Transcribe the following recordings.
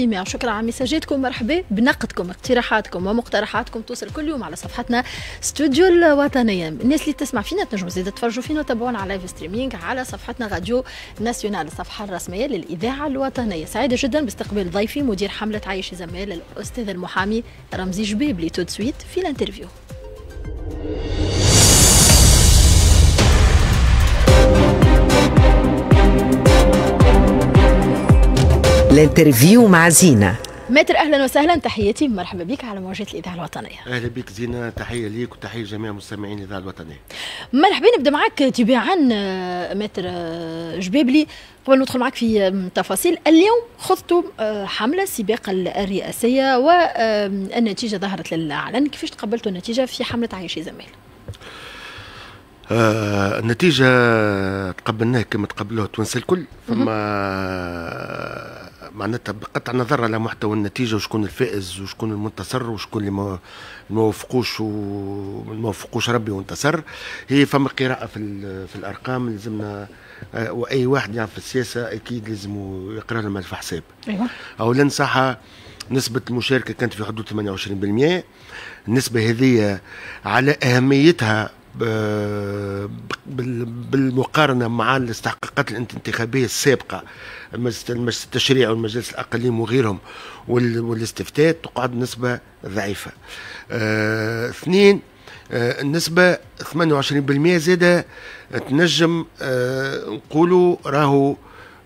استماع شكرا على مساجاتكم مرحبا بنقدكم اقتراحاتكم ومقترحاتكم توصل كل يوم على صفحتنا استوديو الوطنية الناس اللي تسمع فينا تنجموا زيد تفرجوا فينا وتابعونا على لايف ستريمينغ على صفحتنا راديو ناسيونال الصفحة الرسمية للإذاعة الوطنية سعيدة جدا باستقبال ضيفي مدير حملة عايش زمال الأستاذ المحامي رمزي جبيبلي تود سويت في الانترفيو الانترفيو مع زينة ماتر اهلا وسهلا تحياتي مرحبا بك على مواجهه الاذاعه الوطنيه اهلا بك زينه تحيه ليك وتحيه لجميع مستمعين الاذاعه الوطنيه مرحبا نبدا معك تباعا آه، ماتر آه، جبابلي قبل ندخل معك في آه، تفاصيل اليوم خضتم حمله سباق الرئاسيه والنتيجه ظهرت للعلن كيفاش تقبلتوا النتيجه في حمله عياشي زميل آه النتيجة تقبلناها كما تقبلوه التوانسة الكل فما معناتها بقطع نظر على محتوى النتيجه وشكون الفائز وشكون المنتصر وشكون اللي ما وفقوش وما وفقوش ربي وانتصر هي فما قراءه في في الارقام لازمنا آه، واي واحد يعرف السياسه اكيد لازم يقرا لهم ملف حساب ايوه اولا صح نسبة المشاركة كانت في حدود 28% النسبة هذه على أهميتها بالمقارنه مع الاستحقاقات الانتخابيه السابقه مجلس التشريع والمجلس الاقليم وغيرهم والاستفتاء تقعد نسبه ضعيفه. آه، اثنين آه، النسبة 28% زادة تنجم آه، نقولوا راهو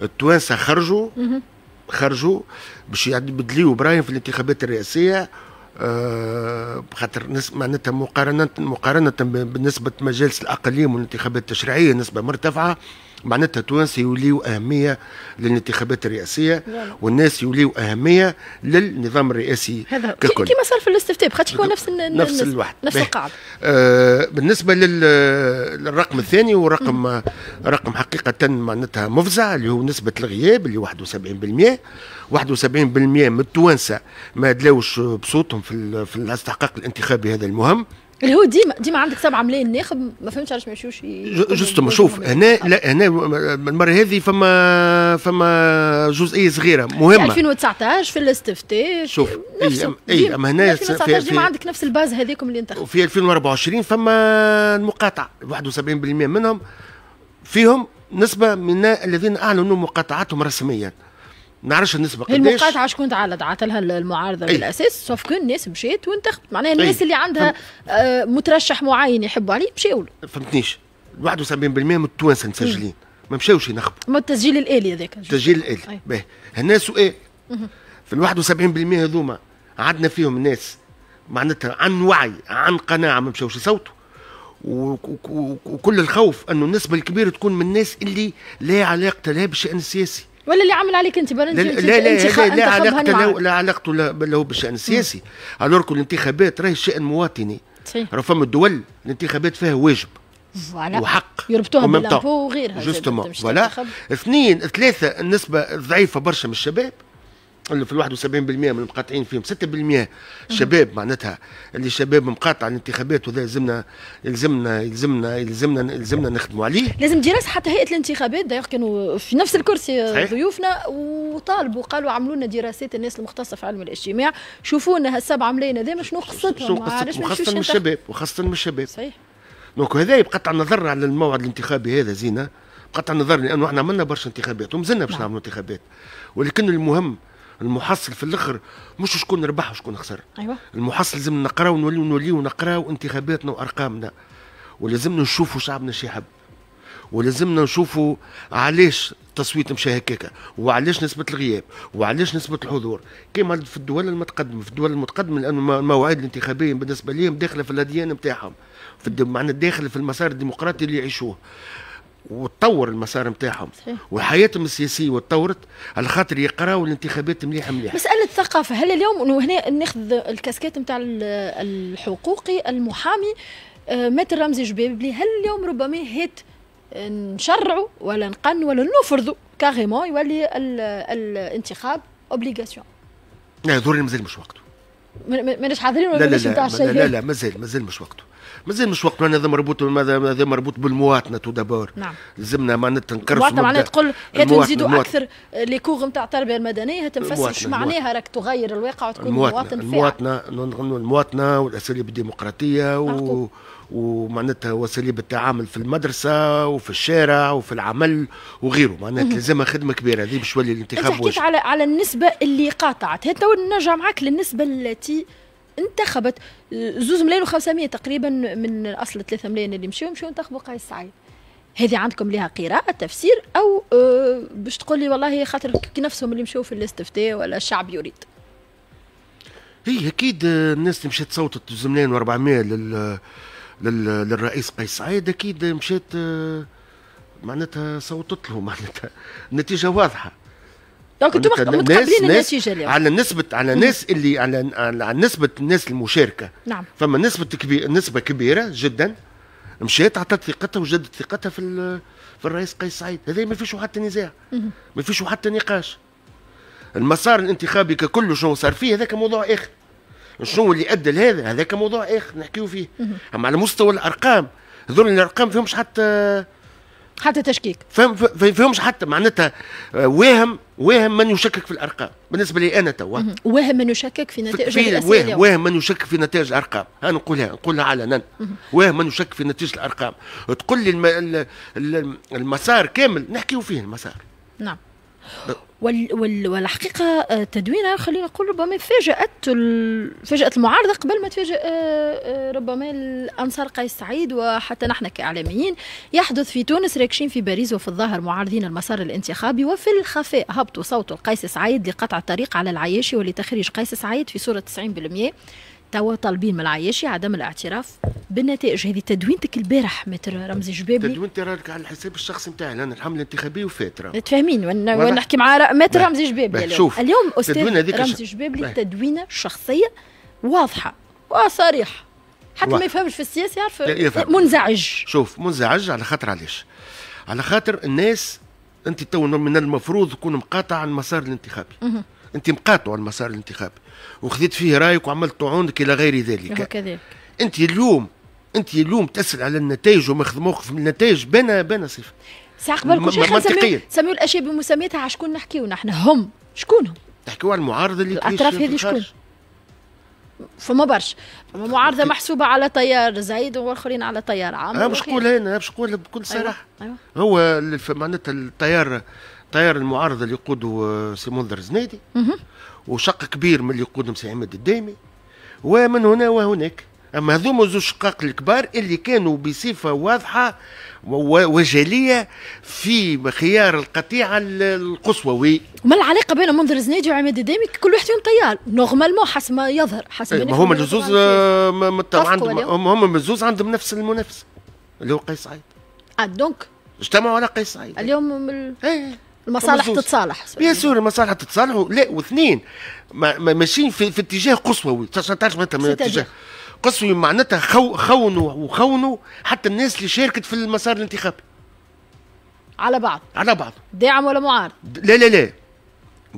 التوانسة خرجوا خرجوا باش يعني بدليوا براهم في الانتخابات الرئاسية بخاطر آه، معناتها مقارنه مقارنه بنسبه مجالس الاقاليم والانتخابات التشريعيه نسبه مرتفعه معناتها التوانس يوليو اهميه للانتخابات الرئاسيه نعم. والناس يوليو اهميه للنظام الرئاسي هذا كما صار في الاستفتاء خاطر هو نفس نفس الواحد نفس القاعده آه بالنسبه للرقم الثاني ورقم رقم حقيقه معناتها مفزع اللي هو نسبه الغياب اللي 71% 71% من التوانسه ما دلاوش بصوتهم في الاستحقاق الانتخابي هذا المهم اللي هو ديما ديما عندك 7 ملايين ناخب ما فهمتش علاش ما يمشوش جوستومون شوف هنا لا هنا المره هذه فما فما جزئيه صغيره مهمه 2019 يعني في الاستفتاء شوف اي إيه، اما هنا 2019 ديما عندك نفس الباز هذيكم اللي انت وفي 2024 فما المقاطعه 71% منهم فيهم نسبه من الذين اعلنوا مقاطعتهم رسميا نعرفش النسبه قداش المقاطعه شكون تعلى دعت لها المعارضه أيه؟ بالاساس سوف كون الناس مشيت وانتخبت معناها الناس أيه؟ اللي عندها آه مترشح معين يحبوا عليه مشاو له فهمتنيش 71% من التوانسه مسجلين ما مشاوش ينخبوا ما التسجيل الالي هذاك التسجيل الالي باهي هنا سؤال في ال 71% هذوما عندنا فيهم ناس معناتها عن وعي عن قناعه ما مشاوش يصوتوا وكل الخوف انه النسبه الكبيره تكون من الناس اللي لا علاقه لها بالشان السياسي ولا اللي عمل عليك انت برنامج لا لا لا, لا, لا, لا, لا علاقته له لا علاقته له بالشان السياسي الورك الانتخابات راهي شان مواطني راه فما الدول الانتخابات فيها واجب فوالا وحق يربطوها بالامبو وغيرها جوستومون فوالا اثنين ثلاثه النسبه ضعيفه برشا من الشباب اللي في 71% من المقاطعين فيهم 6% شباب معناتها اللي شباب مقاطع الانتخابات وذا يلزمنا يلزمنا يلزمنا يلزمنا يلزمنا نخدموا عليه لازم دراسه حتى هيئه الانتخابات دايوغ كانوا في نفس الكرسي صحيح. ضيوفنا وطالبوا قالوا عملوا لنا دراسات الناس المختصه في علم الاجتماع شوفوا لنا هالسبعه ملايين هذا شنو قصتهم وخاصه من الشباب وخاصه من الشباب صحيح دونك هذا يقطع النظر على الموعد الانتخابي هذا زينه قطع النظر لانه احنا عملنا برشا انتخابات ومازلنا باش نعم. نعملوا انتخابات ولكن المهم المحصل في الاخر مش شكون ربح وشكون خسر ايوه المحصل لازم نقراو نوليو نوليو ونقرا انتخاباتنا وارقامنا ولازمنا نشوفوا شعبنا شي يحب ولازمنا نشوفوا علاش التصويت مشى هكاكا وعلاش نسبة الغياب وعلاش نسبة الحضور كما في الدول المتقدمة في الدول المتقدمة لأن المواعيد الانتخابية بالنسبة لهم داخلة في الأديان نتاعهم في معنى داخله في المسار الديمقراطي اللي يعيشوه وتطور المسار نتاعهم وحياتهم السياسيه وتطورت على خاطر يقراوا الانتخابات مليحه مليحه. مساله ثقافه هل اليوم وهنا ناخذ الكاسكات نتاع الحقوقي المحامي آه، ماتر رمزي جبابلي هل اليوم ربما هيت نشرعوا ولا نقن ولا نفرضوا كاريمون يولي الانتخاب اوبليغاسيون لا ضروري مازال مش وقته ماناش حاضرين ولا لا لا لا, لا لا مازال مازال مش وقته مازال مش وقت هذا مربوط هذا مربوط بالمواطنه تو دابور نعم لازمنا معناتها نكرسوا المواطنه معناتها تقول هات نزيدوا اكثر لي كوغ نتاع التربيه المدنيه تنفسر شو معناها راك تغير الواقع وتكون مواطن فيها المواطنه المواطنه والاساليب الديمقراطيه و... ومعناتها وساليب التعامل في المدرسه وفي الشارع وفي العمل وغيره معناتها لازمها خدمه كبيره هذه باش تولي الانتخاب انت حكيت على على النسبه اللي قاطعت تو نرجع معاك للنسبه التي انتخبت زوز ملايين و500 تقريبا من اصل 3 ملايين اللي مشيو مشيو انتخبوا قيس سعيد هذه عندكم لها قراءة تفسير أو أه باش تقول لي والله خاطر نفسهم اللي مشوا في الاستفتاء ولا الشعب يريد هي أكيد الناس اللي مشات صوتت زملين و400 لل للرئيس قيس سعيد اكيد مشات آه، معناتها صوتت له معناتها النتيجه واضحه دونك انتم متقبلين النتيجه اليوم على نسبه على الناس اللي على على نسبه الناس المشاركه نعم فما نسبه كبيره نسبه كبيره جدا مشات عطت ثقتها وجدت ثقتها في في الرئيس قيس سعيد هذا ما فيش حتى نزاع ما فيش حتى نقاش المسار الانتخابي ككل شنو صار فيه هذاك موضوع اخر شنو اللي ادى لهذا هذاك موضوع اخر نحكيو فيه اما على مستوى الارقام هذول الارقام فيهمش حتى حتى تشكيك فهم فهمش حتى معناتها آه، واهم واهم من يشكك في الارقام بالنسبه لي انا توا واهم من يشكك في نتائج في واهم, واهم من يشكك في نتائج الارقام انا نقولها نقولها علنا واهم من يشكك في نتيجه الارقام تقول لي الم... المسار كامل نحكيو فيه المسار نعم أه، والحقيقه آه، تدوينها خلينا نقول ربما فاجات فاجات المعارضه قبل ما تفاجئ آه، آه، ربما الانصار قيس سعيد وحتى نحن كاعلاميين يحدث في تونس راكشين في باريس وفي الظاهر معارضين المسار الانتخابي وفي الخفاء هبطوا صوت القيس سعيد لقطع الطريق على العياشي ولتخريج قيس سعيد في صوره 90% توا طالبين من العياشي عدم الاعتراف بالنتائج هذه تدوينتك البارح متر رمزي جبابي تدوينتي راك على الحساب الشخصي نتاعي لان الحمله الانتخابيه وفاتره متفاهمين ونحكي مع متر رمزي جبابي اليوم اليوم استاذ رمزي جبابي تدوينه شخصيه واضحه وصريحه حتى ما يفهمش في السياسه يعرف منزعج شوف منزعج على خاطر علاش على خاطر الناس انت تو من المفروض تكون مقاطع عن المسار الانتخابي انت مقاطعه المسار الانتخابي وخذيت فيه رايك وعملت طعونك الى غير ذلك هكذا انت اليوم انت اليوم تسال على النتائج وماخذ موقف من النتائج بين بين صفر ساعة قبل كل سميو الاشياء بمسميتها على شكون نحكيو نحن هم شكونهم تحكيو على المعارضه اللي الاطراف هذه شكون؟ فما برشا معارضه محسوبه على تيار زايد والاخرين على تيار عام انا باش نقول انا باش نقول بكل أيوة. صراحه أيوة. أيوة. هو معناتها التيار التيار المعارضه اللي يقوده آه، سي منذر زنيدي وشق كبير من اللي يقودهم سي عماد الدايمي ومن هنا وهناك اما هذوما زوج شقاق الكبار اللي كانوا بصفه واضحه وجليه في خيار القطيعه وي ما العلاقه بين منذر زنيدي وعماد الدايمي كل واحد فيهم طيار نورمالمون حسب ما يظهر حسب إيه، ما هما الزوز آه، عندهم هما الزوز عندهم نفس المنافس اللي هو قيس سعيد اه دونك اجتمعوا على قيس سعيد اليوم من ال... ايه المصالح تتصالح بيان سور المصالح تتصالح لا واثنين ماشيين في, في اتجاه قصوى تعرف معناتها اتجاه قصوى معناتها خو خونوا وخونوا حتى الناس اللي شاركت في المسار الانتخابي على بعض على بعض داعم ولا معارض لا لا لا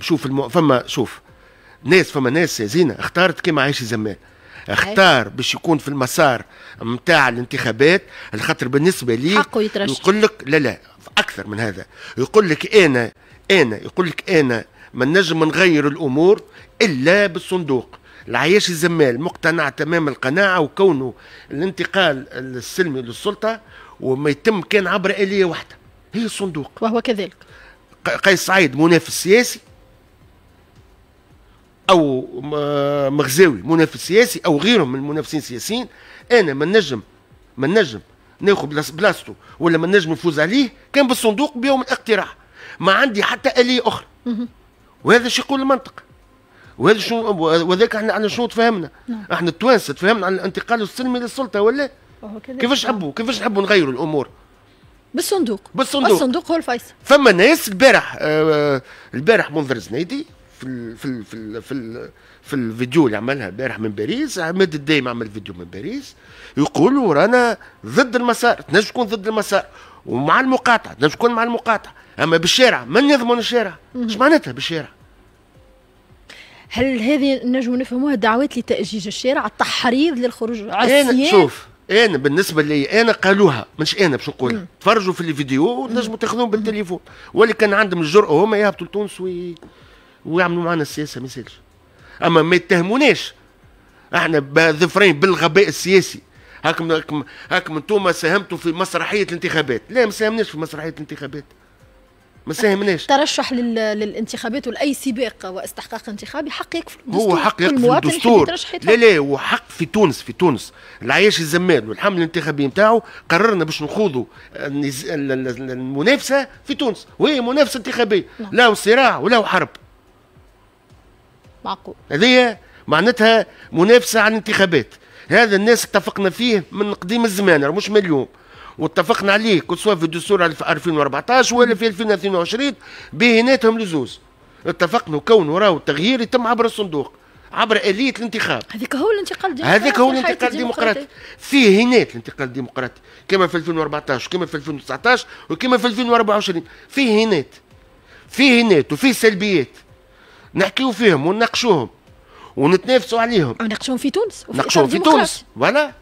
شوف الم... فما شوف ناس فما ناس يا زينه اختارت كما عايش زمان اختار باش يكون في المسار نتاع الانتخابات الخاطر بالنسبه لي حقه يترشح يقول لك لا لا اكثر من هذا يقول لك انا انا يقول لك انا ما نجم نغير الامور الا بالصندوق العياش الزمال مقتنع تمام القناعه وكونه الانتقال السلمي للسلطه وما يتم كان عبر اليه واحده هي الصندوق وهو كذلك قيس سعيد منافس سياسي او مغزاوي منافس سياسي او غيرهم من المنافسين السياسيين انا ما نجم ما نجم ناخذ بلاصته ولا ما نجم نفوز عليه كان بالصندوق بيوم الاقتراع ما عندي حتى اليه اخرى وهذا شو يقول المنطق وهذا شو وذاك احنا على شنو تفهمنا نعم. احنا التوانسه تفهمنا على الانتقال السلمي للسلطه ولا كيفاش حبوا كيفاش حبوا نغيروا الامور بالصندوق بالصندوق الصندوق هو الفيصل فما ناس البارح آه, آه، البارح منذر زنيدي في الـ في الـ في الـ في, الـ في الفيديو اللي عملها البارح من باريس عماد الدايم عمل فيديو من باريس يقولوا رانا ضد المسار تنجم تكون ضد المسار ومع المقاطعه تنجم تكون مع المقاطعه اما بالشارع من يضمن الشارع؟ اش معناتها بالشارع؟ هل هذه نجم نفهموها دعوات لتأجيج الشارع التحريض للخروج على السياق؟ شوف انا بالنسبه لي انا قالوها مش انا باش نقول تفرجوا في الفيديو ونجموا تاخذوهم بالتليفون واللي كان عندهم الجرأه هما يهبطوا لتونس وي ويعملوا معنا السياسه ما يسالش اما ما يتهموناش احنا ظفرين بالغباء السياسي هاكم هاكم هاكم انتم ساهمتوا في مسرحيه الانتخابات لا ما ساهمناش في مسرحيه الانتخابات ما ساهمناش ترشح لل... للانتخابات ولاي سباق واستحقاق انتخابي حق يكفي هو حق يكفي في الدستور لا لا هو حق في تونس في تونس العياش الزمان والحمل الانتخابي نتاعو قررنا باش نخوضوا المنافسه في تونس وهي منافسه انتخابيه نعم. لا صراع ولا حرب معقول هذه معناتها منافسه على الانتخابات هذا الناس اتفقنا فيه من قديم الزمان مش من اليوم واتفقنا عليه كل سواء في الدستور في 2014 ولا في 2022 بيناتهم لزوز اتفقنا وكون وراه التغيير يتم عبر الصندوق عبر آلية الانتخاب هذاك هو الانتقال الديمقراطي هذاك هو الانتقال الديمقراطي فيه هنات الانتقال الديمقراطي كما في 2014 وكما في 2019 وكما في 2024 فيه هنات فيه هنات وفيه سلبيات نحكيو فيهم ونناقشوهم ونتنافسوا عليهم نناقشوهم في تونس نناقشوهم في تونس فوالا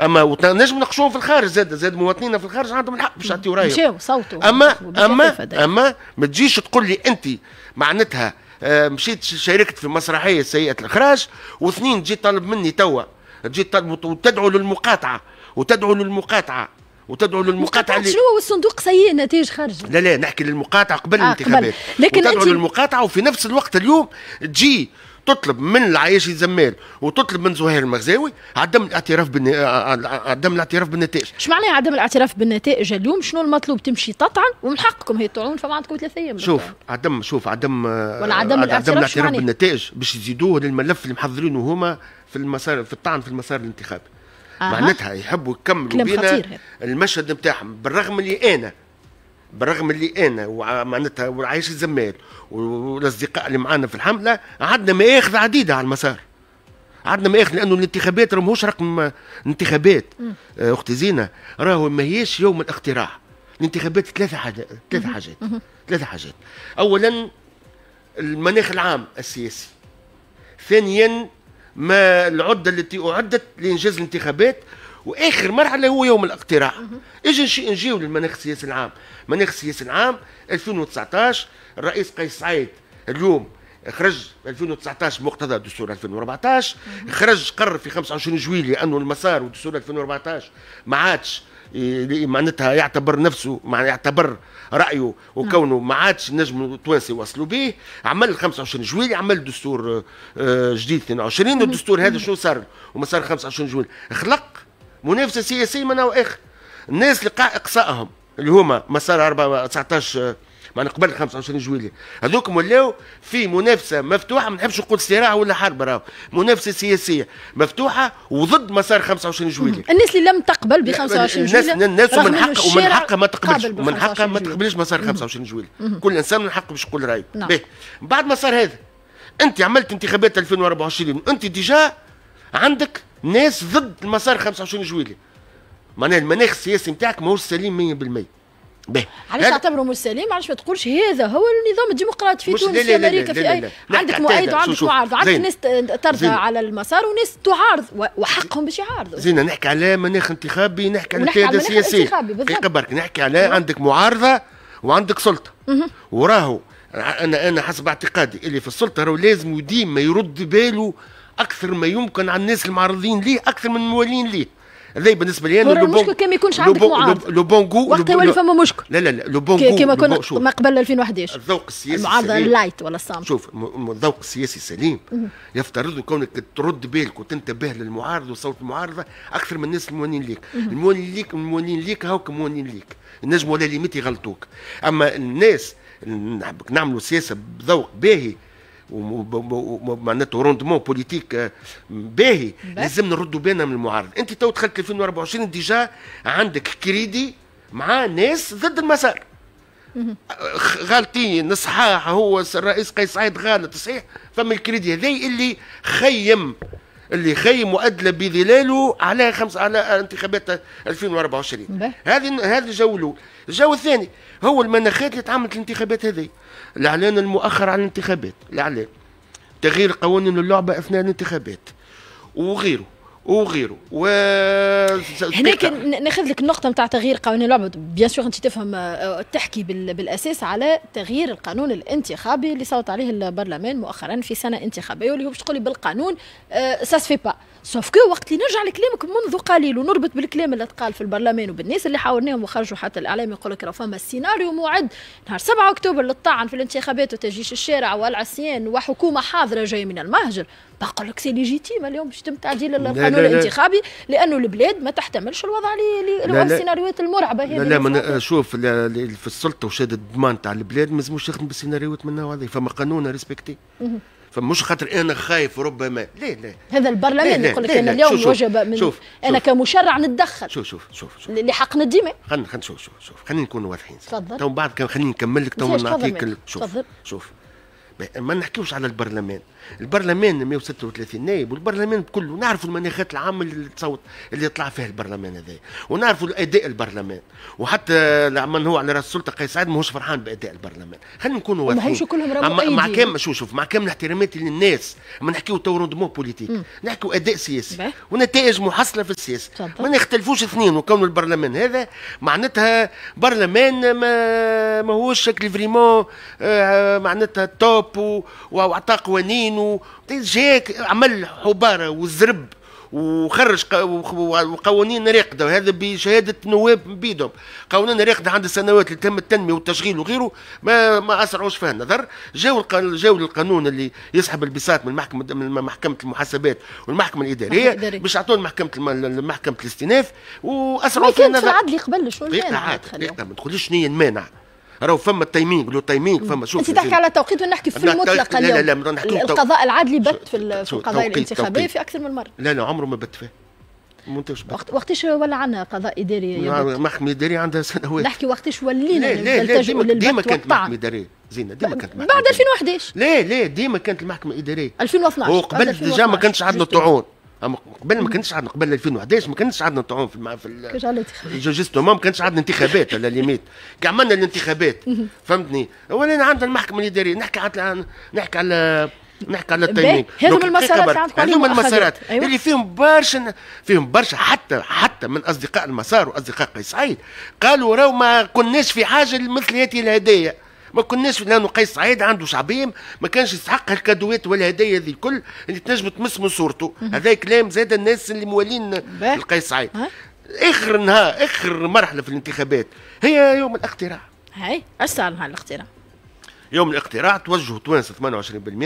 اما نجم نقشوهم في الخارج زاد زاد مواطنينا في الخارج عندهم الحق باش يعطيو رايهم مشاو صوتوا اما اما اما ما تجيش تقول لي انت معناتها آه، مشيت شاركت في مسرحيه سيئه الاخراج واثنين تجي طالب مني توا تجي طالب وتدعو للمقاطعه وتدعو للمقاطعه وتدعو للمقاطعه اللي... شنو هو الصندوق سيء نتائج خارجه لا لا نحكي للمقاطعه قبل آه الانتخابات لكن وتدعو انت... للمقاطعه وفي نفس الوقت اليوم تجي تطلب من العياشي الزمال وتطلب من زهير المغزاوي عدم الاعتراف بالن... آه، آه، آه، عدم الاعتراف بالنتائج شو معنى عدم الاعتراف بالنتائج اليوم شنو المطلوب تمشي تطعن ومن حقكم هي تطعون فما عندكم ثلاث ايام شوف عدم شوف عدم ولا عدم الاعتراف, عدم الاعتراف بالنتائج باش يزيدوه للملف اللي محضرينه هما في المسار في الطعن في المسار الانتخابي معناتها يحبوا يكملوا بينا المشهد نتاعهم بالرغم اللي انا بالرغم اللي انا ومعناتها وعايش الزمال والاصدقاء اللي معانا في الحمله عندنا مآخذ عديده على المسار عندنا مآخذ لانه الانتخابات ماهوش رقم انتخابات آه، اختي زينه راهو ماهيش يوم الاقتراع الانتخابات ثلاثه حاجات ثلاثه حاجات ثلاثه حاجات اولا المناخ العام السياسي ثانيا ما العده التي اعدت لانجاز الانتخابات واخر مرحله هو يوم الاقتراع اجي نجيو للمناخ السياسي العام المناخ السياسي العام 2019 الرئيس قيس سعيد اليوم خرج 2019 مقتضى دستور 2014 خرج قرر في 25 جويلية انه المسار ودستور 2014 ما عادش إيه، معناتها يعتبر نفسه معناتها يعتبر رايه وكونه نعم. ما عادش نجم التوانسه يوصلوا به عمل 25 جويلي عمل دستور آه، جديد 22 والدستور هذا شنو صار وما صار 25 جويلي خلق منافسه سياسيه من نوع اخر الناس اللي قاع اقصائهم اللي هما مسار 19 معنا قبل 25 جويلية هذوك ولاو في منافسة مفتوحة ما نحبش نقول صراع ولا حرب راهو منافسة سياسية مفتوحة وضد مسار 25 جويلية الناس اللي لم تقبل ب 25 جويلية الناس الناس ومن حقها ومن حقها ما تقبلش ومن حقها ما تقبلش مسار 25 جويلية كل انسان من حقه باش يقول رايه نعم. بعد ما صار هذا انت عملت انتخابات 2024 انت ديجا عندك ناس ضد المسار 25 جويلية معناها المناخ السياسي نتاعك ماهوش سليم 100% باهي علاش تعتبره مش سليم علاش ما تقولش هذا هو النظام الديمقراطي في تونس في امريكا في اي عندك مؤيد وعندك معارض عندك ناس ترضى على المسار وناس تعارض وحقهم باش يعارضوا زين نحكي على مناخ انتخابي نحكي على قياده سياسيه دقيقه برك نحكي على عندك معارضه وعندك سلطه وراهو انا انا حسب اعتقادي اللي في السلطه راهو لازم وديما يرد باله اكثر ما يمكن على الناس المعارضين ليه اكثر من الموالين ليه هذا بالنسبه لي انا المشكل كان ما يكونش عندك معارض لو بون جو وقتها يولي فما مشكل لا لا لا لو بون جو كنا ما قبل 2011 الذوق السياسي المعارضه اللايت ولا الصامت شوف الذوق السياسي السليم يفترض كونك ترد بالك وتنتبه للمعارض وصوت المعارضه اكثر من الناس الموانين ليك الموانين ليك الموانين ليك هاوك موانين ليك النجم ولا ليميت يغلطوك اما الناس نحبك نعملوا سياسه بذوق باهي ومعناته روندمون بوليتيك آه، باهي لازم نردوا بالنا من المعارضه انت تو دخلت 2024 ديجا عندك كريدي مع ناس ضد المسار آه، غالطين صحاح هو الرئيس قيس سعيد غالط صحيح فما الكريدي هذا اللي خيم اللي خيم وادلى بظلاله على خمس على انتخابات 2024 هذه هذا الجو الاول الجو الثاني هو المناخات اللي تعملت الانتخابات هذه الاعلان المؤخر عن الانتخابات الاعلان تغيير قوانين اللعبه اثناء الانتخابات وغيره وغيره و هنا ناخذ لك النقطه نتاع تغيير قانون اللعبه بيان سور انت تفهم آه، آه، تحكي بالاساس على تغيير القانون الانتخابي اللي صوت عليه البرلمان مؤخرا في سنه انتخابيه واللي هو باش تقولي بالقانون ساس في با سوف كو وقت اللي نرجع لكلامك منذ قليل ونربط بالكلام اللي تقال في البرلمان وبالناس اللي حاورناهم وخرجوا حتى الاعلام يقول لك راه فما سيناريو موعد نهار 7 اكتوبر للطعن في الانتخابات وتجيش الشارع والعصيان وحكومه حاضره جايه من المهجر بقول لك سي ليجيتيم اليوم باش يتم تعديل القانون الانتخابي لانه البلاد ما تحتملش الوضع اللي السيناريوهات المرعبه هذه لا لا شوف في السلطه وشاد الضمان تاع البلاد ما لازموش يخدم بالسيناريوهات من النوع هذا فما قانون ريسبكتي فمش خاطر انا خايف ربما لا لا هذا البرلمان يقول لك انا اليوم شوف وجب من شوف انا شوف كمشرع نتدخل شوف شوف شوف, اللي حقنا ديما خلينا خلينا شوف شوف شوف خلينا نكونوا واضحين تفضل تو بعد خليني نكمل لك تو نعطيك شوف شوف ما نحكيوش على البرلمان البرلمان 136 نائب والبرلمان كله نعرفوا المناخات العامة اللي تصوت اللي طلع فيها البرلمان هذا ونعرفوا الاداء البرلمان وحتى من هو على راس السلطه قيس سعد ماهوش فرحان باداء البرلمان خلينا نكونوا واضحين كلهم مع كامل شوف شوف مع كامل احتراماتي للناس ما نحكيو روندمون بوليتيك نحكيو اداء سياسي ونتائج محصله في السياسه ما نختلفوش اثنين وكون البرلمان هذا معناتها برلمان ما ماهوش شكل فريمون آه، معناتها توب اوروب وعطى قوانين جاك عمل حباره وزرب وخرج وقوانين راقده وهذا بشهاده نواب بيدهم قوانين راقده عند السنوات اللي تم التنميه والتشغيل وغيره ما ما اسرعوش فيها النظر جاو جاو القانون اللي يسحب البساط من محكمه من محكمه المحاسبات والمحكمه الاداريه باش يعطوه محكمه محكمه الاستئناف واسرعوا فيها النظر كانت في العدل قبل شو المانع ما شنو هي المانع راهو فما تايمينغ لو تايمينغ فما شوف انت تحكي على توقيت ونحكي في المطلق لا لا لا نحكي القضاء العدلي بت في القضايا الانتخابيه في اكثر من مره لا لا عمره ما بت فيه منتش وقت وقتاش ولا عندنا قضاء اداري محكمه نعم، اداريه عندها سنوات نحكي وقتاش ولينا لا لا لا ديما, كانت محكمه اداريه زينه ديما كانت محكمه بعد 2011 لا لا ديما كانت المحكمه الاداريه 2012 وقبل ديجا ما كانش عندنا طاعون اما قبل ما كانش عندنا قبل 2011 ما كانش عندنا طعون في في جوستومون ما كانش عندنا انتخابات على ليميت كي عملنا الانتخابات فهمتني ولينا عندنا المحكمه الاداريه نحكي على نحكي على نحكي على إيه، التايمينغ هذوما المسارات هذوما المسارات أيوة. اللي فيهم برشا فيهم برشا حتى حتى من اصدقاء المسار واصدقاء قيس سعيد قالوا راه ما كناش في حاجه مثل هذه الهدايا ما كناش لانه قيس سعيد عنده شعبيه ما كانش يستحق هالكادوات والهدايا ذي الكل اللي تنجم تمس من صورته هذا كلام زاد الناس اللي موالين القيس سعيد اخر نهار اخر مرحله في الانتخابات هي يوم الاقتراع هاي اش صار نهار الاقتراع يوم الاقتراع توجهوا توانسه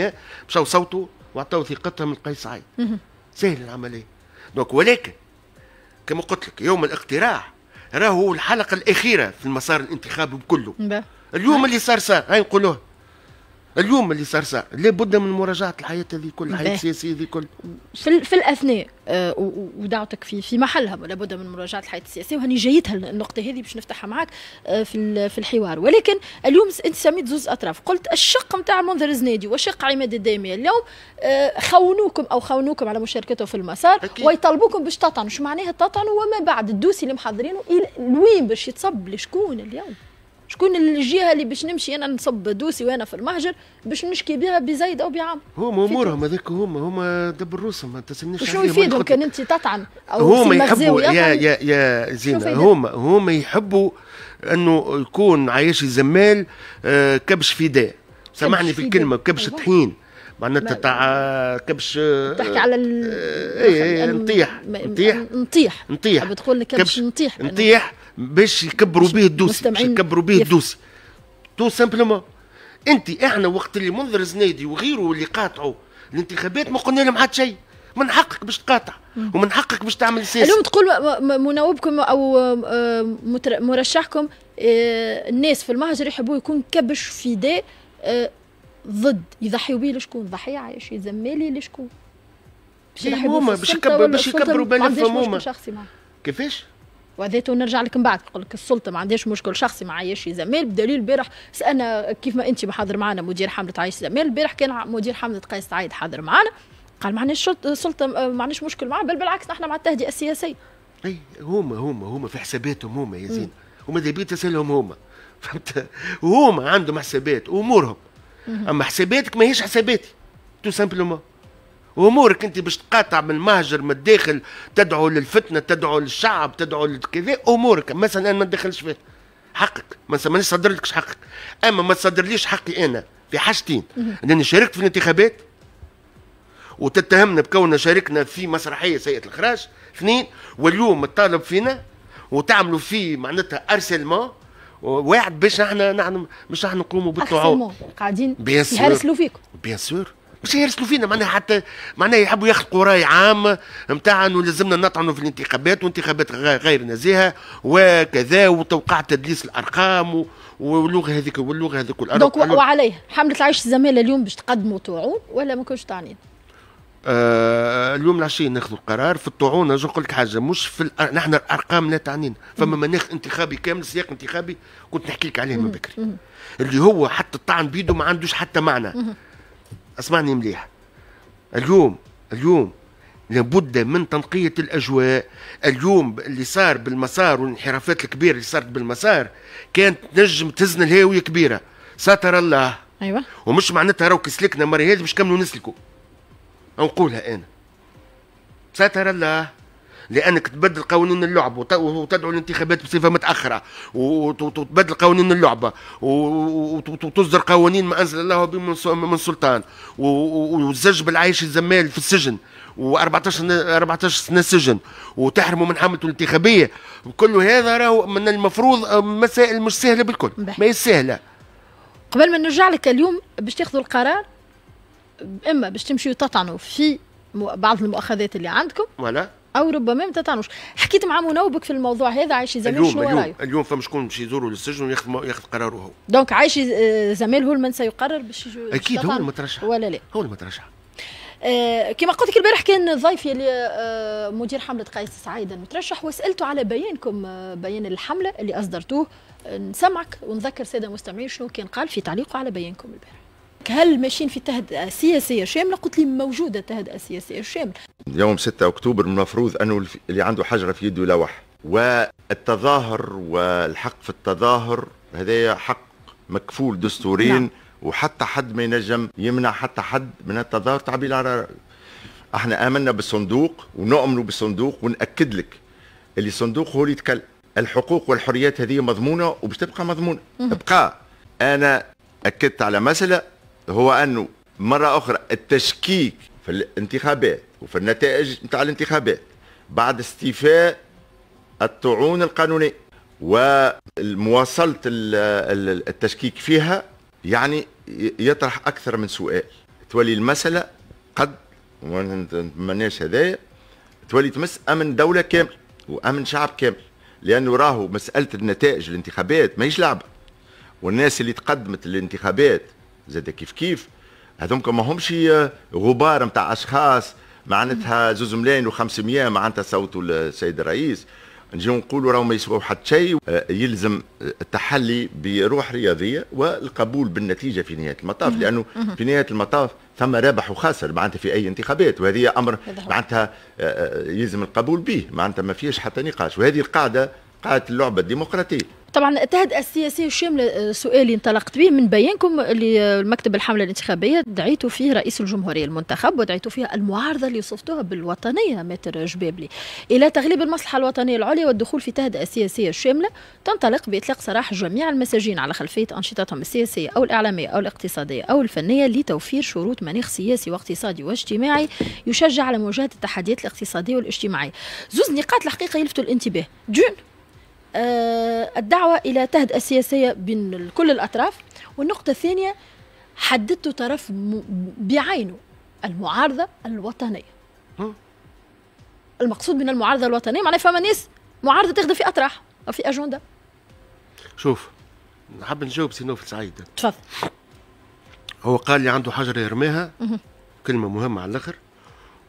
28% مشاو صوتوا وعطوا ثقتهم لقيس سعيد سهل العمليه دونك ولكن كما قلت لك يوم الاقتراع راهو الحلقه الاخيره في المسار الانتخابي كله اليوم اللي صار صار هاي نقولوه اليوم اللي صار صار لابد من مراجعه الحياه هذه كل الحياه السياسيه هذه كل في, في الاثناء آه ودعوتك في في محلها لابد من مراجعه الحياه السياسيه وهني جايتها النقطه هذه باش نفتحها معك آه في في الحوار ولكن اليوم انت سميت زوز اطراف قلت الشق نتاع منذر زنادي وشق عماد الدامي اليوم آه خونوكم او خونوكم على مشاركته في المسار أكيد. ويطلبوكم باش تطعنوا شو معناها تطعنوا وما بعد الدوسي اللي محضرينه الوين باش يتصب لشكون اليوم شكون الجهه اللي باش نمشي انا نصب دوسي وانا في المهجر باش نشكي بها بزايد او بعام هما امورهم هذاك هما هما دبر روسهم ما تسالنيش شنو يفيدهم كان انت تطعن او هما يحبوا يا يا يا زين هما هما يحبوا انه يكون عايش زمال آه، كبش فداء سامحني في الكلمه كبش أيوة. طحين معناتها تاع آه، كبش آه، تحكي على ال... ايه يعني نطيح نطيح نطيح نطيح بتقول لك كبش نطيح نطيح باش يكبروا به الدوسي باش يكبروا به الدوسي تو سامبلومون انت احنا وقت اللي منذر زنيدي وغيره اللي قاطعوا الانتخابات ما قلنا لهم حتى شيء من حقك باش تقاطع ومن حقك باش تعمل سياسه اليوم تقول مناوبكم او آه، مرشحكم آه، الناس في المهجر يحبوا يكون كبش فداء آه، ضد يضحيوا به لشكون ضحيه عايش يزمالي لشكون باش يكبروا إيه، باش يكبروا بالف كيفاش وذاته نرجع لك من بعد نقول لك السلطه ما عندهاش مشكل شخصي ما عايش زمال بدليل البارح سالنا كيف ما انت محاضر معنا مدير حمله عايش زمال البارح كان مدير حمله قيس سعيد حاضر معنا قال ما عندناش سلطه ما عندناش مشكل معاه بل بالعكس نحن مع التهدئه السياسيه اي هما هما هما في حساباتهم هما يا زين وماذا بيه تسالهم هما فهمت هما عندهم حسابات امورهم اما حساباتك ماهيش حساباتي تو سامبلومون امورك انت باش تقاطع من المهجر من الداخل تدعو للفتنه تدعو للشعب تدعو لكذا امورك مثلا انا ما ندخلش فيه حقك ما ما نصدرلكش حقك اما ما تصدرليش حقي انا في حاجتين انني شاركت في الانتخابات وتتهمنا بكوننا شاركنا في مسرحيه سيئه الاخراج اثنين واليوم تطالب فينا وتعملوا فيه معناتها ارسلمون واعد باش احنا نحن مش احنا نقوموا بالطاعون قاعدين يهرسلوا فيكم بيان سور مش يرسلوا فينا معناها حتى معناها يحبوا يخلقوا راي عام نتاع انه لازمنا نطعنوا في الانتخابات وانتخابات غير نزيهه وكذا وتوقع تدليس الارقام واللغه هذيك واللغه هذيك والارقام دونك وعليه حمله العيش الزماله اليوم باش تقدموا طاعون ولا ما كنتش طاعنين؟ آه اليوم العشية ناخذ القرار في الطعون نجم نقول لك حاجة مش في الأر... نحن الأرقام لا تعنينا فما مناخ انتخابي كامل سياق انتخابي كنت نحكي لك عليه من بكري اللي هو حتى الطعن بيده ما عندوش حتى معنى اسمعني مليح اليوم اليوم لابد من تنقية الأجواء اليوم اللي صار بالمسار والانحرافات الكبيرة اللي صارت بالمسار كانت نجم تزن الهاوية كبيرة ساتر الله أيوة. ومش معناتها راوك سلكنا مرة هذه باش كملوا نسلكوا نقولها أنا ساتر الله لانك تبدل قوانين اللعب وتدعو الانتخابات بصفه متاخره وتبدل قوانين اللعبه وتصدر قوانين ما انزل الله به من سلطان وتزج بالعيش الزمال في السجن و14 14 سنه سجن وتحرمه من حملته الانتخابيه كل هذا راهو من المفروض مسائل مش سهله بالكل نعم. ما هي سهله قبل ما نرجع لك اليوم باش تاخذوا القرار اما باش تمشيوا تطعنوا في بعض المؤاخذات اللي عندكم ولا او ربما ما تتعنوش حكيت مع منوبك في الموضوع هذا عايش زميل اليوم شنو اليوم رايه اليوم فما شكون باش يزوروا للسجن وياخذ ياخذ قراره هو دونك عايش آه، زميل هو من سيقرر باش اكيد هو المترشح ولا لا هو المترشح آه كما قلت لك البارح كان ضيفي آه مدير حمله قيس سعيد المترشح وسالته على بيانكم آه بيان الحمله اللي اصدرتوه نسمعك ونذكر الساده المستمعين شنو كان قال في تعليقه على بيانكم البارح هل ماشيين في تهدئه سياسيه شامله؟ قلت لي موجوده تهدئه سياسيه شامله. يوم 6 اكتوبر المفروض انه اللي عنده حجره في يده يلوح والتظاهر والحق في التظاهر هذا حق مكفول دستوريا نعم. وحتى حد ما ينجم يمنع حتى حد من التظاهر تعبير على احنا امنا بالصندوق ونؤمنوا بالصندوق وناكد لك اللي صندوق هو اللي يتكلم الحقوق والحريات هذه مضمونه وباش تبقى مضمونه بقى انا اكدت على مساله هو أنه مرة أخرى التشكيك في الانتخابات وفي النتائج نتاع الانتخابات بعد استيفاء الطعون القانوني ومواصلة التشكيك فيها يعني يطرح أكثر من سؤال تولي المسألة قد وما نتمناش هذايا تولي تمس أمن دولة كامل وأمن شعب كامل لأنه راهو مسألة النتائج الانتخابات ماهيش لعبة والناس اللي تقدمت للانتخابات زاد كيف كيف هذوك ما همش غبار نتاع اشخاص معناتها زوز ملايين و500 معناتها صوتوا السيد الرئيس نجي نقولوا راهو ما يسووا حتى شيء آه، يلزم آه، التحلي بروح رياضيه والقبول بالنتيجه في نهايه المطاف لانه في نهايه المطاف ثم رابح وخاسر معناتها في اي انتخابات وهذه امر معناتها آه، يلزم القبول به معناتها ما فيهاش حتى نقاش وهذه القاعده قاعدة اللعبة الديمقراطية طبعا التهدئه السياسيه الشامله سؤالي انطلقت به من بيانكم لمكتب الحمله الانتخابيه دعيتوا فيه رئيس الجمهوريه المنتخب ودعيتوا فيها المعارضه اللي صفتوها بالوطنيه متر جبابلي الى تغليب المصلحه الوطنيه العليا والدخول في تهدئه سياسيه شامله تنطلق باطلاق سراح جميع المساجين على خلفيه انشطتهم السياسيه او الاعلاميه او الاقتصاديه او الفنيه لتوفير شروط مناخ سياسي واقتصادي واجتماعي يشجع على مواجهه التحديات الاقتصاديه والاجتماعيه زوز نقاط الحقيقه يلفتوا الانتباه دون آه، الدعوة إلى تهدئة سياسية بين كل الأطراف والنقطة الثانية حددت طرف بعينه المعارضة الوطنية المقصود من المعارضة الوطنية معناها فما ناس معارضة تاخذ في أطراح أو في أجندة شوف نحب نجاوب سي نوفل سعيد تفضل هو قال لي عنده حجرة يرميها كلمة مهمة على الآخر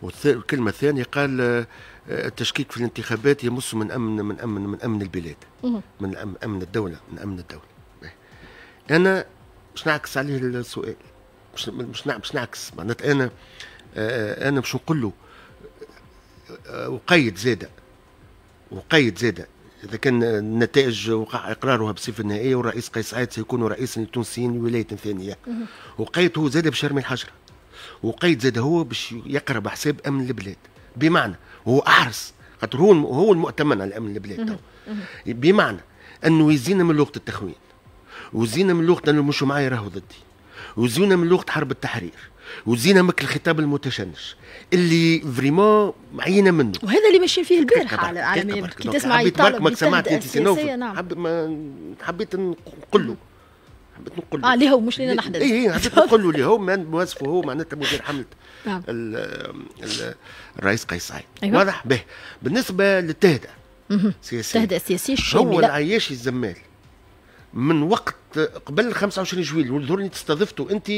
والكلمة الثانية قال التشكيك في الانتخابات يمس من امن من امن من امن البلاد من امن الدوله من امن الدوله إيه. انا مش نعكس عليه السؤال مش مش مش نعكس معناتها انا آه، انا مش نقول له آه، وقيد زاده وقيد زاده اذا كان النتائج وقع اقرارها بصفه نهائيه والرئيس قيس سعيد سيكون رئيسا للتونسيين لولايه ثانيه وقيد هو زاده باش يرمي الحجره وقيد زاده هو باش يقرب حساب امن البلاد بمعنى هو احرص خاطر هو هو المؤتمن على امن البلاد بمعنى انه يزينا من لغه التخوين وزينا من لغه انه مش معايا راهو ضدي وزينا من لغه حرب التحرير وزينا مك الخطاب المتشنج اللي فريمون عينا منه وهذا اللي ماشيين فيه البارحه على كي تسمع يطالب نعم. ما سمعت انت نعم. حبيت نقول له حبيت نقول له اه ليه مش لينا نحن اي اي حبيت نقول له ليه من هو معناتها مدير حمله نعم. الرئيس قيس سعيد أيوة. واضح به بالنسبه للتهدئه السياسيه التهدئه السياسيه الشامله هو العياشي الزمال من وقت قبل 25 جويل والظهرني استضفته انت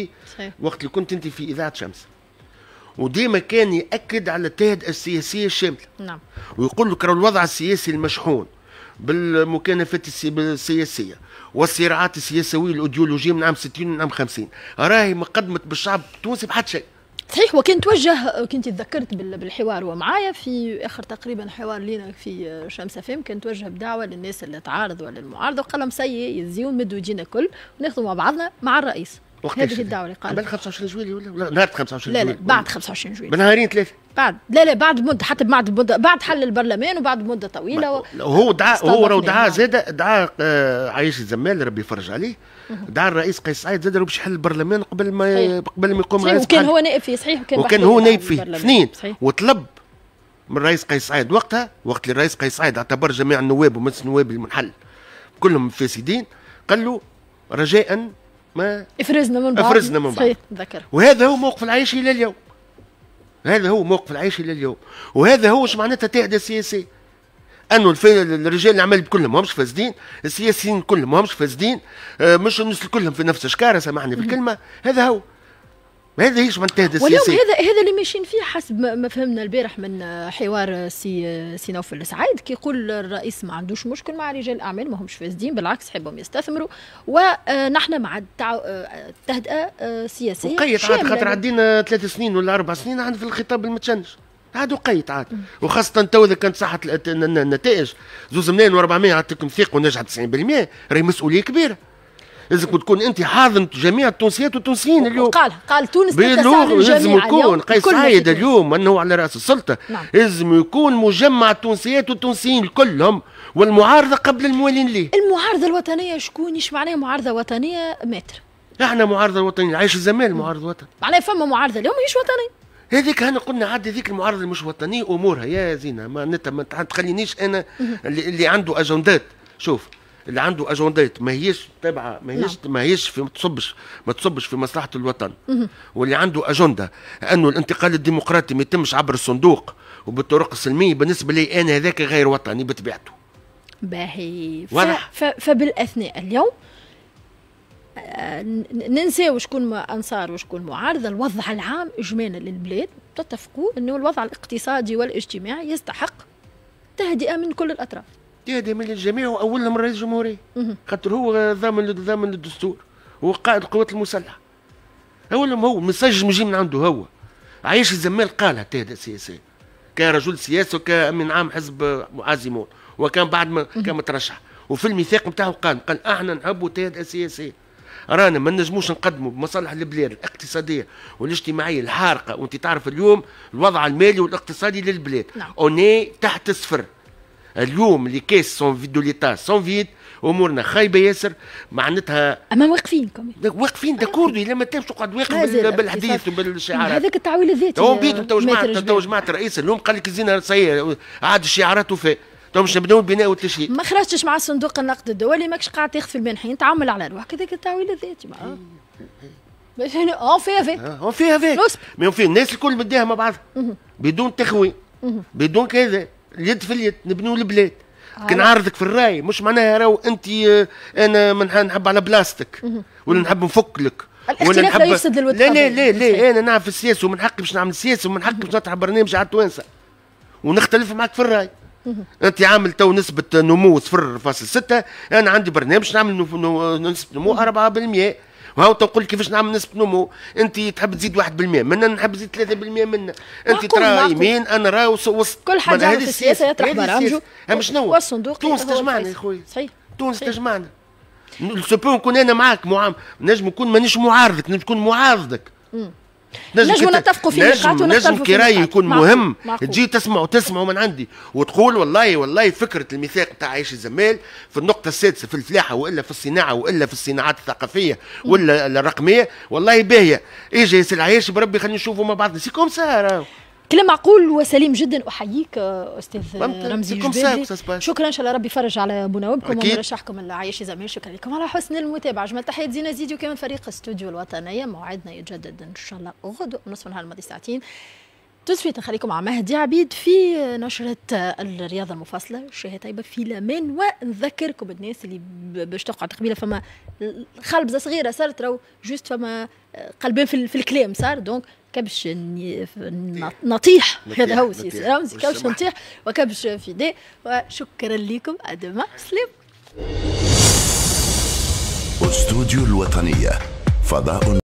وقت اللي كنت انت في اذاعه شمس وديما كان ياكد على التهدئه السياسيه الشامله نعم ويقول لك الوضع السياسي المشحون بالمكانفات السياسيه والصراعات السياسويه الايديولوجيه من عام 60 من عام 50 راهي ما قدمت بالشعب التونسي بحد شيء صحيح وكان توجه كنت تذكرت بالحوار ومعايا في اخر تقريبا حوار لينا في شمس فيم كان توجه بدعوه للناس اللي تعارض ولا المعارضه وقال لهم سي يزيون مدوا يجينا كل وناخذوا مع بعضنا مع الرئيس وقتاش هذه الدعوه اللي قالت قبل 25 جويلي ولا نهار 25 جويلي لا لا بعد 25 جويلية بنهارين ثلاثة بعد لا لا بعد مدة حتى بعد مدة بعد حل البرلمان وبعد مدة طويلة و... هو دعا هو راه دعا زاد دعا آه، عايش الزمال ربي يفرج عليه دعا الرئيس قيس سعيد زاد باش يحل البرلمان قبل ما قبل ما يقوم الرئيس وكان هو نائب فيه صحيح وكان, وكان هو نائب فيه اثنين وطلب من الرئيس قيس سعيد وقتها وقت اللي الرئيس قيس سعيد اعتبر جميع النواب ومجلس النواب المنحل كلهم فاسدين قال له رجاء ما افرزنا من بعض افرزنا من بعض ذكر وهذا هو موقف العيش الى اليوم هذا هو موقف العيش الى اليوم وهذا هو اش معناتها تهدى السياسي انه الرجال العمل كلهم ماهمش فاسدين السياسيين كلهم ماهمش فاسدين آه، مش الناس كلهم في نفس الشكاره سامحني بالكلمه هذا هو هذا ايش منتهد السياسي هذا هذا اللي ماشيين فيه حسب ما فهمنا البارح من حوار سي سي نوفل السعيد كيقول الرئيس ما عندوش مشكل مع رجال الاعمال ما همش فاسدين بالعكس يحبهم يستثمروا ونحن مع التهدئه السياسيه وقيت عاد خاطر عدينا ثلاث سنين ولا اربع سنين عند في الخطاب المتشنج عاد وقيت عاد وخاصة تو إذا كانت صحت النتائج زوز ملايين و400 عطيكم ثقة ونجحت 90% راهي مسؤولية كبيرة لازمك تكون انت حاضن جميع التونسيات والتونسيين اليوم قال قال تونس لازم يكون قيس سعيد اليوم انه على راس السلطه نعم. لازم يكون مجمع التونسيات والتونسيين كلهم والمعارضه قبل الموالين ليه المعارضه الوطنيه شكون ايش معناها معارضه وطنيه متر احنا معارضه وطنيه عايش الزمان معارضه وطنيه معناها فما معارضه اليوم ماهيش وطنيه هذيك انا قلنا عاد هذيك المعارضه مش وطنيه امورها يا زينه ما انت ما تخلينيش انا اللي, اللي عنده اجندات شوف اللي عنده اجندات ما هيش تابعه ما هيش نعم. ما هيش في ما تصبش ما تصبش في مصلحه الوطن واللي عنده اجنده انه الانتقال الديمقراطي ما يتمش عبر الصندوق وبالطرق السلميه بالنسبه لي انا هذاك غير وطني بطبيعته باهي ف... فبالاثناء اليوم آه، ننساو شكون انصار وشكون معارضه الوضع العام اجمالا للبلاد تتفقوا انه الوضع الاقتصادي والاجتماعي يستحق تهدئه من كل الاطراف تهدم الجميع واولهم رئيس الجمهوريه خاطر هو ضامن ضامن الدستور هو قائد القوات المسلحه اولهم هو مسجل مجي من عنده هو عايش الزمال قالها تهدى السياسيه كرجل سياسي وكأمين عام حزب عازمون وكان بعد ما كان مترشح وفي الميثاق نتاعو قال قال احنا نحبوا تهدئه سياسيه رانا ما نجموش نقدموا بمصالح البلاد الاقتصاديه والاجتماعيه الحارقه وانت تعرف اليوم الوضع المالي والاقتصادي للبلاد نعم. اوني تحت الصفر اليوم اللي كاس سون فيد ليتا سون فيد امورنا خايبه ياسر معناتها اما واقفين كمان واقفين داكورد ما تمشي تقعد واقف بالحديث وبالشعارات هذاك التعويل الذاتي هو بيتو تو جماعه تو جماعه الرئيس اليوم قال لك زينا عاد الشعارات وفاء تو طيب مش نبداو البناء والتشييد ما خرجتش مع صندوق النقد الدولي ماكش قاعد تاخذ في المنحين تعمل على روحك هذاك التعويل الذاتي إيه. باش انا اون أه، في افيك اون آه، في افيك مي اون في الناس الكل مديها مع بعض بدون تخوي بدون كذا اليد في اليد نبنيو البلاد آه. كي نعارضك في الراي مش معناها راهو انت آه، انا نحب على بلاستيك ولا نحب نفك لك ولا نحب لا يفسد للوطن لا لا لا, لا انا نعرف السياسه ومن حقي باش نعمل سياسه ومن حقي باش نطرح برنامج على التوانسه ونختلف معك في الراي انت عامل تو نسبه نمو 0.6 انا عندي برنامج نعمل نسبه نمو 4% وهاو تقول كيفاش نعمل نسبه نمو انت تحب تزيد 1% منا نحب نزيد 3% منا انت ترى يمين انا راه وسط كل حاجه هذه السياسه يطرح برامجو هم شنو والصندوق تونس تجمعنا يا خويا صحيح تونس تجمعنا سو بو نكون انا معاك معام نجم نكون مانيش معارضك نجم نكون معارضك نجم نتفقوا في نقاط نجم كراي يكون معقول. مهم معقول. تجي تسمع وتسمع من عندي وتقول والله والله فكره الميثاق تاع عيش الزمال في النقطه السادسه في الفلاحه والا في الصناعه والا في الصناعات الثقافيه ولا الرقميه والله باهيه اجي سي العيش بربي خلينا نشوفوا مع بعضنا سي كوم سا كلام معقول وسليم جدا احييك آه، استاذ آه، رمزي شكرا ان شاء الله ربي يفرج على بنوابكم ومرشحكم العياشي زمان شكرا لكم على حسن المتابعه جمال تحيات زينه زيديو وكمان فريق استوديو الوطنيه موعدنا يتجدد ان شاء الله غدو نصف نهار الماضي ساعتين تو سويت نخليكم مع مهدي عبيد في نشرة الرياضة المفاصلة شهية طيبة في لامين ونذكركم الناس اللي باش تقعد قبيلة فما خلبزة صغيرة صارت راهو جوست فما قلبين في, في الكلام صار دونك كبش نطيح هذا هو سي رمزي كبش نطيح وكبش فداء وشكرا لكم أدمى سلام استوديو الوطنية فضاء